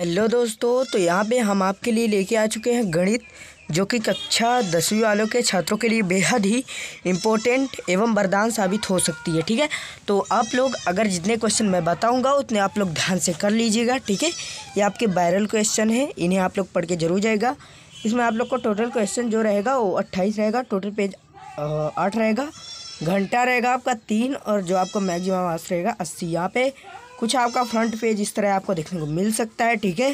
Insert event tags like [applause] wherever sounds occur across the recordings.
hello दोस्तों तो यहाँ पे हम आपके लिए लेके आ चुके हैं गणित जो कि कक्षा दसवीं वालों के छात्रों के लिए बेहद ही इम्पोर्टेंट एवं वरदान साबित हो सकती है ठीक है तो आप लोग अगर जितने क्वेश्चन मैं बताऊंगा उतने आप लोग ध्यान से कर लीजिएगा ठीक है ये आपके वायरल क्वेश्चन है इन्हें आप लोग पढ़ के जरूर जाएगा इसमें आप लोग को टोटल क्वेश्चन जो रहेगा वो अट्ठाईस रहेगा टोटल पेज आठ रहेगा घंटा रहेगा आपका तीन और जो आपका मैगजिम आस रहेगा अस्सी यहाँ पे कुछ आपका फ्रंट पेज इस तरह आपको देखने को मिल सकता है ठीक है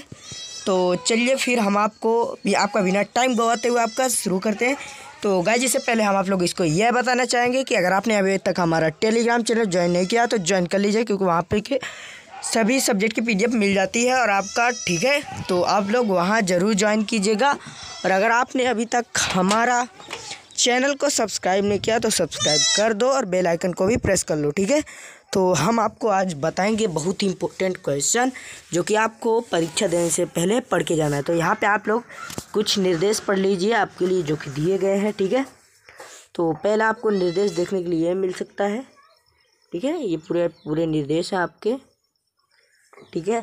तो चलिए फिर हम आपको भी आपका बिना टाइम गवाते हुए आपका शुरू करते हैं तो गाय से पहले हम आप लोग इसको यह बताना चाहेंगे कि अगर आपने अभी तक हमारा टेलीग्राम चैनल ज्वाइन नहीं किया तो ज्वाइन कर लीजिए क्योंकि वहाँ पर के सभी सब्जेक्ट की पीडीएफ मिल जाती है और आपका ठीक है तो आप लोग वहाँ ज़रूर ज्वाइन कीजिएगा और अगर आपने अभी तक हमारा चैनल को सब्सक्राइब नहीं किया तो सब्सक्राइब कर दो और बेलाइकन को भी प्रेस कर लो ठीक है तो हम आपको आज बताएंगे बहुत ही इम्पोर्टेंट क्वेश्चन जो कि आपको परीक्षा देने से पहले पढ़ के जाना है तो यहाँ पे आप लोग कुछ निर्देश पढ़ लीजिए आपके लिए जो कि दिए गए हैं ठीक है तो पहला आपको निर्देश देखने के लिए मिल सकता है ठीक है ये पूरे पूरे निर्देश हैं आपके ठीक है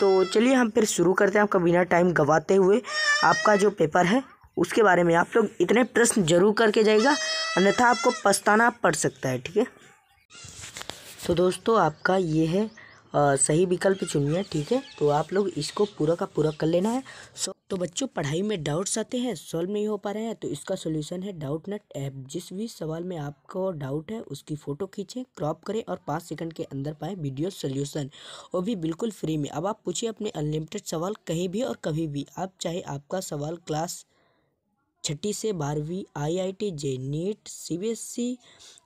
तो चलिए हम फिर शुरू करते हैं आपका बिना टाइम गंवाते हुए आपका जो पेपर है उसके बारे में आप लोग इतने प्रश्न जरूर करके जाएगा अन्यथा आपको पछताना पड़ सकता है ठीक है सो दोस्तों आपका ये है आ, सही विकल्प चुनिए ठीक है तो आप लोग इसको पूरा का पूरा कर लेना है सो तो बच्चों पढ़ाई में डाउट्स आते हैं सॉल्व नहीं हो पा रहे हैं तो इसका सोल्यूशन है डाउट नट ऐप जिस भी सवाल में आपको डाउट है उसकी फ़ोटो खींचें क्रॉप करें और पाँच सेकंड के अंदर पाएं वीडियो सोल्यूशन वो भी बिल्कुल फ्री में अब आप पूछिए अपने अनलिमिटेड सवाल कहीं भी और कभी भी आप चाहे आपका सवाल क्लास छठी से बारहवीं I I T J NEET C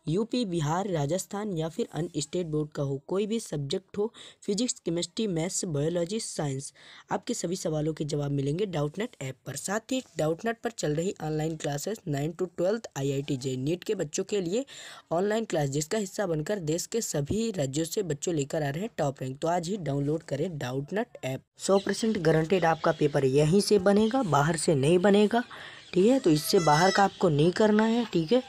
UP Bihar Rajasthan या फिर अन्य स्टेट बोर्ड का हो कोई भी सब्जेक्ट हो physics chemistry maths biology science आपके सभी सवालों के जवाब मिलेंगे डाउटनेट ऐप पर साथ ही डाउटनेट पर चल रही online classes nine to twelfth I I T J NEET के बच्चों के लिए ऑनलाइन क्लास जिसका हिस्सा बनकर देश के सभी राज्यों से बच्चों लेकर आ रहे हैं टॉप रैंक तो आज ही डाउनलोड करें डाउटनेट ऐप सौ परसेंट गारंटेड आपका पेपर यहीं से बनेगा बाहर से नहीं बनेगा ठीक है तो इससे बाहर का आपको नहीं करना है ठीक है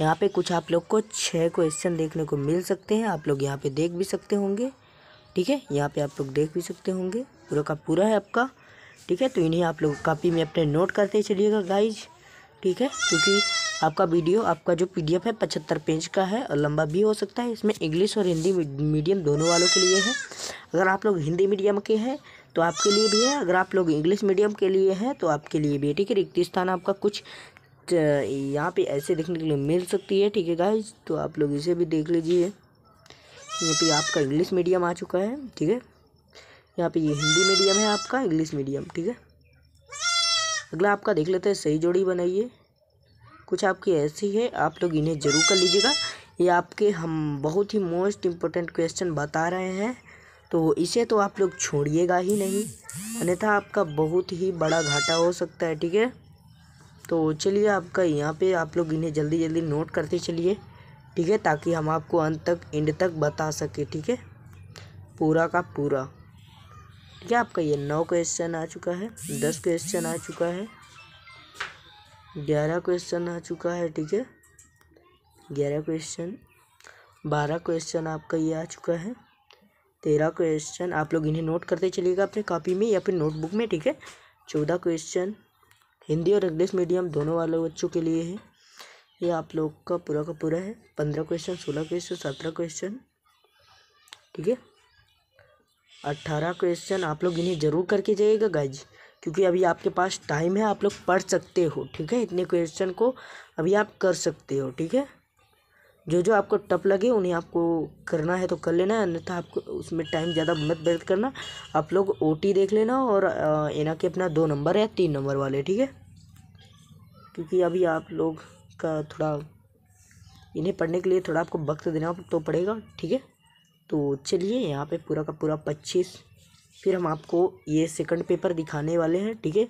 यहाँ पे कुछ आप लोग को छः क्वेश्चन देखने को मिल सकते हैं आप लोग यहाँ पे देख भी सकते होंगे ठीक है यहाँ पे आप लोग देख भी सकते होंगे पूरा का पूरा है आपका ठीक है तो इन्हें आप लोग कापी में अपने नोट करते चलिएगा गाइज ठीक है क्योंकि आपका वीडियो आपका जो पी है पचहत्तर पेज का है और लंबा भी हो सकता है इसमें इंग्लिश और हिंदी मीडियम दोनों वालों के लिए है अगर आप लोग हिंदी मीडियम के हैं तो आपके लिए भी है अगर आप लोग इंग्लिश मीडियम के लिए हैं तो आपके लिए भी है ठीक है स्थान आपका कुछ Uh, यहाँ पे ऐसे देखने के लिए मिल सकती है ठीक है गाइज तो आप लोग इसे भी देख लीजिए यहाँ पे आपका इंग्लिश मीडियम आ चुका है ठीक है यहाँ पे ये हिंदी मीडियम है आपका इंग्लिश मीडियम ठीक है अगला आपका देख लेते हैं सही जोड़ी बनाइए कुछ आपकी ऐसी है आप लोग इन्हें जरूर कर लीजिएगा ये आपके हम बहुत ही मोस्ट इम्पोर्टेंट क्वेश्चन बता रहे हैं तो इसे तो आप लोग छोड़िएगा ही नहीं अन्यथा आपका बहुत ही बड़ा घाटा हो सकता है ठीक है तो चलिए आपका यहाँ पे आप लोग इन्हें जल्दी जल्दी नोट करते चलिए ठीक है ताकि हम आपको अंत तक एंड तक बता सके ठीक है पूरा का पूरा ठीक है आपका ये नौ क्वेश्चन आ चुका है दस क्वेश्चन आ चुका है ग्यारह क्वेश्चन आ चुका है ठीक है ग्यारह क्वेश्चन बारह क्वेश्चन आपका ये आ चुका है तेरह क्वेश्चन आप लोग इन्हें नोट करते चलिएगा अपने कॉपी में या फिर नोटबुक में ठीक है चौदह क्वेश्चन हिंदी और इंग्लिश मीडियम दोनों वाले बच्चों के लिए है ये आप लोग का पूरा का पूरा है पंद्रह क्वेश्चन सोलह क्वेश्चन सत्रह क्वेश्चन ठीक है अट्ठारह क्वेश्चन आप लोग इन्हें ज़रूर करके जाइएगा गाइज क्योंकि अभी आपके पास टाइम है आप लोग पढ़ सकते हो ठीक है इतने क्वेश्चन को अभी आप कर सकते हो ठीक है जो जो आपको टप लगे उन्हें आपको करना है तो कर लेना है अन्यथा आपको उसमें टाइम ज़्यादा मत व्यर्थ करना आप लोग ओटी देख लेना और एना के अपना दो नंबर या तीन नंबर वाले ठीक है क्योंकि अभी आप लोग का थोड़ा इन्हें पढ़ने के लिए थोड़ा आपको वक्त देना तो पड़ेगा ठीक है तो चलिए यहाँ पे पूरा का पूरा पच्चीस फिर हम आपको ये सेकंड पेपर दिखाने वाले हैं ठीक है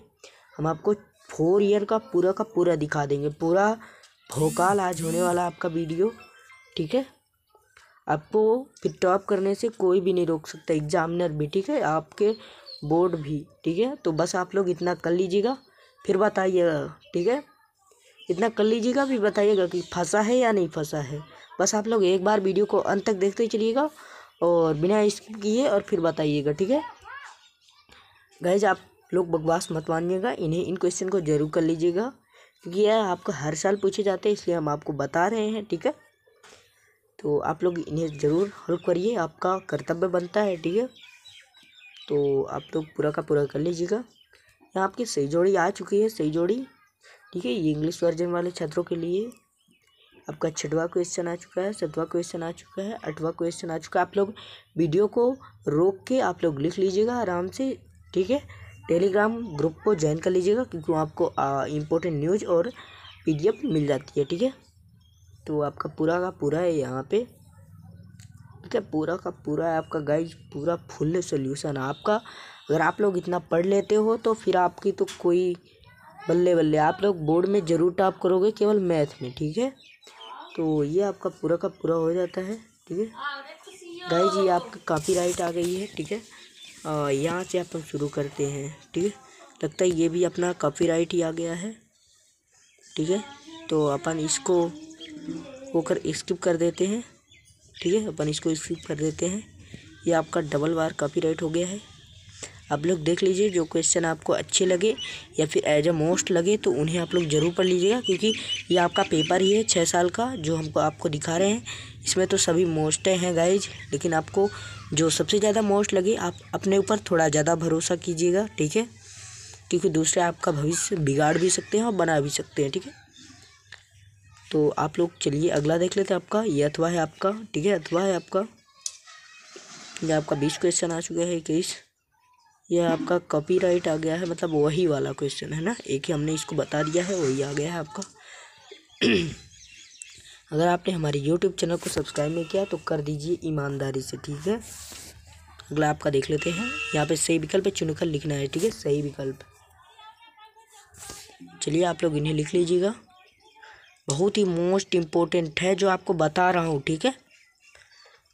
हम आपको फोर ईयर का पूरा का पूरा दिखा देंगे पूरा भोकाल आज होने वाला आपका वीडियो ठीक है आपको फिर टॉप करने से कोई भी नहीं रोक सकता एग्जामिनर भी ठीक है आपके बोर्ड भी ठीक है तो बस आप लोग इतना कर लीजिएगा फिर बताइएगा ठीक है इतना कर लीजिएगा फिर बताइएगा कि फंसा है या नहीं फंसा है बस आप लोग एक बार वीडियो को अंत तक देखते चलिएगा और बिना स्किप किए और फिर बताइएगा ठीक है गैज आप लोग बकवास मत मानिएगा इन्हें इन क्वेश्चन को जरूर कर लीजिएगा क्योंकि यह आपको हर साल पूछे जाते हैं इसलिए हम आपको बता रहे हैं ठीक है तो आप लोग इन्हें ज़रूर हेल्प करिए आपका कर्तव्य बनता है ठीक है तो आप लोग पूरा का पूरा कर लीजिएगा यहाँ आपकी सही जोड़ी आ चुकी है सही जोड़ी ठीक है ये इंग्लिश वर्जन वाले छात्रों के लिए आपका छठवा क्वेश्चन आ चुका है सतवा क्वेश्चन आ चुका है अठवा क्वेश्चन आ चुका है आप लोग वीडियो को रोक के आप लोग लिख लीजिएगा आराम से ठीक है टेलीग्राम ग्रुप को ज्वाइन कर लीजिएगा क्योंकि वहाँ आपको इम्पोर्टेंट न्यूज़ और एफ मिल जाती है ठीक है तो आपका पूरा का पूरा है यहाँ पे ठीक है पूरा का पूरा है आपका गाइज पूरा फुल सोल्यूशन आपका अगर आप लोग इतना पढ़ लेते हो तो फिर आपकी तो कोई बल्ले बल्ले आप लोग बोर्ड में ज़रूर टॉप करोगे केवल मैथ में ठीक है तो ये आपका पूरा का पूरा हो जाता है ठीक है गाई जी आपका कापी राइट आ गई है ठीक है यहाँ से आप शुरू करते हैं ठीक है लगता है ये भी अपना कापी राइट ही आ गया है ठीक है तो अपन इसको होकर स्किप कर देते हैं ठीक है अपन इसको स्किप कर देते हैं ये आपका डबल बार कापी राइट हो गया है आप लोग देख लीजिए जो क्वेश्चन आपको अच्छे लगे या फिर एज अ मोस्ट लगे तो उन्हें आप लोग ज़रूर पढ़ लीजिएगा क्योंकि ये आपका पेपर ही है छः साल का जो हमको आपको दिखा रहे हैं इसमें तो सभी मोस्टें हैं गाइज लेकिन आपको जो सबसे ज़्यादा मोस्ट लगे आप अपने ऊपर थोड़ा ज़्यादा भरोसा कीजिएगा ठीक है क्योंकि दूसरे आपका भविष्य बिगाड़ भी सकते हैं और बना भी सकते हैं ठीक है तो आप लोग चलिए अगला देख लेते हैं आपका ये अथवा है आपका ठीक है अथवा है आपका ये आपका बीस क्वेश्चन आ चुका है इक्कीस यह आपका कॉपीराइट आ गया है मतलब वही वाला क्वेश्चन है ना एक ही हमने इसको बता दिया है वही आ गया है आपका [clears throat] अगर आपने हमारे यूट्यूब चैनल को सब्सक्राइब नहीं किया तो कर दीजिए ईमानदारी से ठीक है अगला आपका देख लेते हैं यहाँ पे सही विकल्प है चुनकर लिखना है ठीक है सही विकल्प चलिए आप लोग इन्हें लिख लीजिएगा बहुत ही मोस्ट इम्पोर्टेंट है जो आपको बता रहा हूँ ठीक है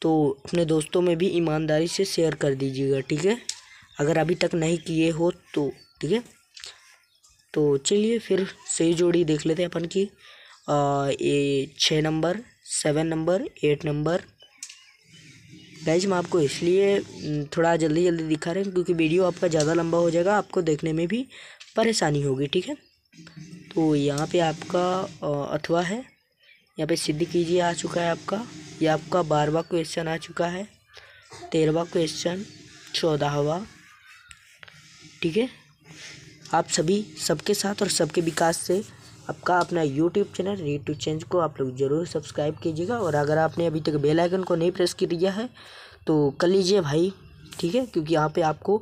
तो अपने दोस्तों में भी ईमानदारी से शेयर कर दीजिएगा ठीक है अगर अभी तक नहीं किए हो तो ठीक है तो चलिए फिर सही जोड़ी देख लेते हैं अपन की ये छः number seven number eight number guys मैं आपको इसलिए थोड़ा जल्दी जल्दी दिखा रहे हैं क्योंकि वीडियो आपका ज़्यादा लंबा हो जाएगा आपको देखने में भी परेशानी होगी ठीक है तो यहाँ पे आपका अथवा है यहाँ पे सिद्ध कीजिए आ चुका है आपका यह आपका बारहवा क्वेश्चन आ चुका है तेरहवा क्वेश्चन चौदहवा ठीक है आप सभी सबके साथ और सबके विकास से आपका अपना YouTube channel red to change को आप लोग ज़रूर सब्सक्राइब कीजिएगा और अगर आपने अभी तक बेल आइकन को नहीं प्रेस कर दिया है तो कर लीजिए भाई ठीक है क्योंकि यहाँ पे आपको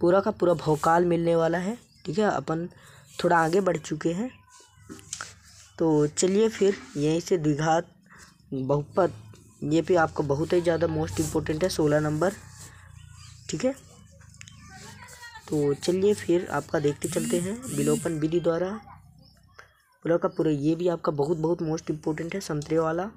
पूरा का पूरा भोकाल मिलने वाला है ठीक है अपन थोड़ा आगे बढ़ चुके हैं तो चलिए फिर यहीं से द्विघात बहुपत ये पे आपको बहुत ही ज़्यादा मोस्ट इम्पोर्टेंट है सोलह नंबर ठीक है तो चलिए फिर आपका देखते चलते हैं विलोपन विधि द्वारा पूरा का पूरा ये भी आपका बहुत बहुत मोस्ट इम्पोर्टेंट है संतरे वाला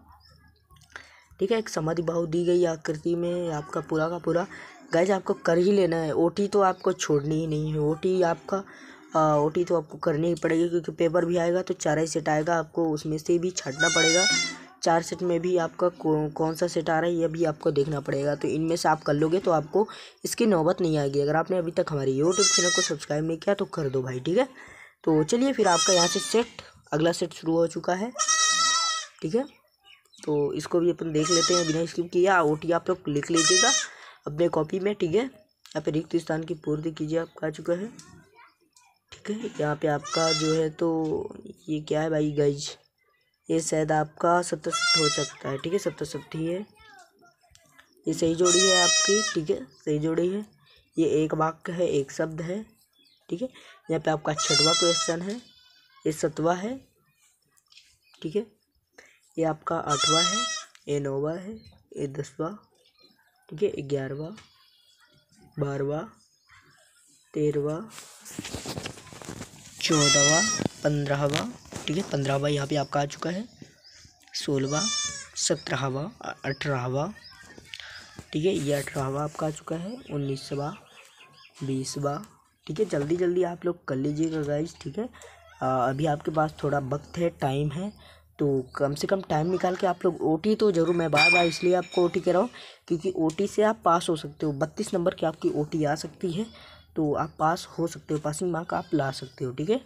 ठीक है एक समाधि भाव दी गई आकृति में आपका पूरा का पूरा गैज आपको कर ही लेना है ओटी तो आपको छोड़नी ही नहीं है ओटी आपका ओटी तो आपको करनी ही पड़ेगी क्योंकि पेपर भी आएगा तो चार ही सेट आएगा आपको उसमें से भी छाटना पड़ेगा चार सेट में भी आपका कौन सा सेट आ रहा है ये भी आपको देखना पड़ेगा तो इनमें से आप कर लोगे तो आपको इसकी नौबत नहीं आएगी अगर आपने अभी तक हमारे यूट्यूब चैनल को सब्सक्राइब नहीं किया तो कर दो भाई ठीक है तो चलिए फिर आपका यहाँ से सेट अगला सेट शुरू हो चुका है ठीक है तो इसको भी अपन देख लेते हैं बिना स्किप किया ओ टी आप लोग लिख लीजिएगा अपने कॉपी में ठीक है या फिर रिक्त स्थान की पूर्ति कीजिए आपका आ चुका है ठीक है यहाँ पे आपका जो है तो ये क्या है भाई गज ये शायद आपका सत्तर सत्तर हो सकता है ठीक है सत्तर सत्तर ही है ये सही जोड़ी है आपकी ठीक है सही जोड़ी है ये एक वाक्य है एक शब्द है ठीक है यहाँ पे आपका छठवा क्वेश्चन है ये सतवा है ठीक है ये आपका आठवा है ये नौवा है ये दसवा ठीक है ग्यारहवा बारहवा तेरहवा चौदहवा पंद्रहवा ठीक है पंद्रहवा यहाँ पे आपका आ चुका है सोलहवा सत्रहवा अठारहवा ठीक है ये अठारहवा आपका आ चुका है उन्नीसवा बीसवा ठीक है जल्दी जल्दी आप लोग कर लीजिएगा गाइज ठीक है अभी आपके पास थोड़ा वक्त है टाइम है तो कम से कम टाइम निकाल के आप लोग ओटी तो ज़रूर मैं बार बार इसलिए आपको ओटी कह रहा हूँ क्योंकि ओटी से आप पास हो सकते हो बत्तीस नंबर की आपकी ओटी आ सकती है तो आप पास हो सकते हो पासिंग मार्क आप ला सकते हो ठीक है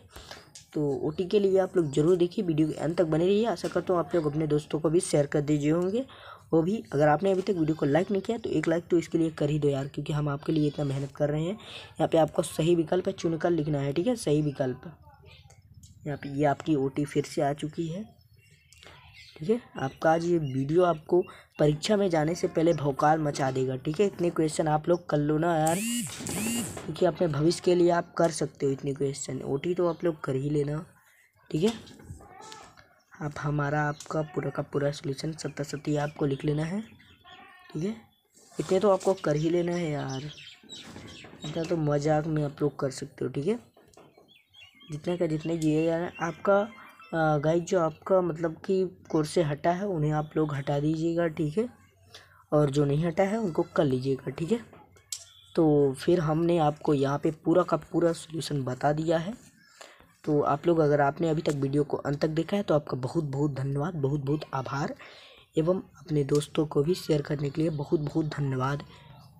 तो ओ टी के लिए आप लोग जरूर देखिए वीडियो के अंत तक बने रहिए आशा करता हूँ आप लोग अपने दोस्तों को भी शेयर कर दीजिए होंगे वो भी अगर आपने अभी तक वीडियो को लाइक नहीं किया तो एक लाइक तो इसके लिए कर ही दो यार क्योंकि हम आपके लिए इतना मेहनत कर रहे हैं यहाँ पे आपको सही विकल्प है चुनकर लिखना है ठीक है सही विकल्प यहाँ पे ये आपकी ओ फिर से आ चुकी है ठीक है आपका आज ये वीडियो आपको परीक्षा में जाने से पहले भौकाल मचा देगा ठीक है इतने क्वेश्चन आप लोग कर लो ना यार क्योंकि अपने भविष्य के लिए आप कर सकते हो इतने क्वेश्चन ओटी तो आप लोग कर ही लेना ठीक है आप हमारा आपका पूरा का पूरा सोल्यूशन सत्ता सत्ती आपको लिख लेना है ठीक है इतने तो आपको कर ही लेना है यार इतना तो मजाक में आप लोग कर सकते हो ठीक है जितने का जितने ये यार आपका गाइस जो आपका मतलब कि कोर्स से हटा है उन्हें आप लोग हटा दीजिएगा ठीक है और जो नहीं हटा है उनको कर लीजिएगा ठीक है तो फिर हमने आपको यहाँ पे पूरा का पूरा सोल्यूशन बता दिया है तो आप लोग अगर आपने अभी तक वीडियो को अंत तक देखा है तो आपका बहुत बहुत धन्यवाद बहुत बहुत आभार एवं अपने दोस्तों को भी शेयर करने के लिए बहुत बहुत धन्यवाद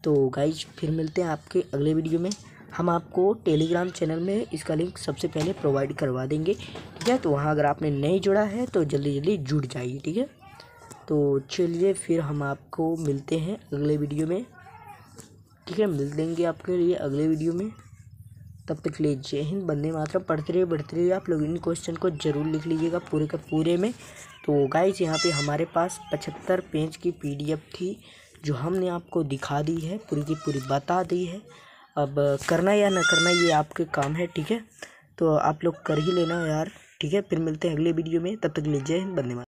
तो गाइज फिर मिलते हैं आपके अगले वीडियो में हम आपको टेलीग्राम चैनल में इसका लिंक सबसे पहले प्रोवाइड करवा देंगे ठीक है तो वहाँ अगर आपने नहीं जुड़ा है तो जल्दी जल्दी जुड़ जाइए ठीक है तो चलिए फिर हम आपको मिलते हैं अगले वीडियो में ठीक है मिल देंगे आपके लिए अगले वीडियो में तब तक लिए जय हिंद बंदे मात्र पढ़ते रहिए बढ़ते रहिए आप लोग इन क्वेश्चन को ज़रूर लिख लीजिएगा पूरे के पूरे में तो गाइज यहाँ पे हमारे पास पचहत्तर पेज की पीडीएफ थी जो हमने आपको दिखा दी है पूरी की पूरी बता दी है अब करना या ना करना ये आपके काम है ठीक है तो आप लोग कर ही लेना यार ठीक है फिर मिलते हैं अगले वीडियो में तब तक लीजिए जय बंदे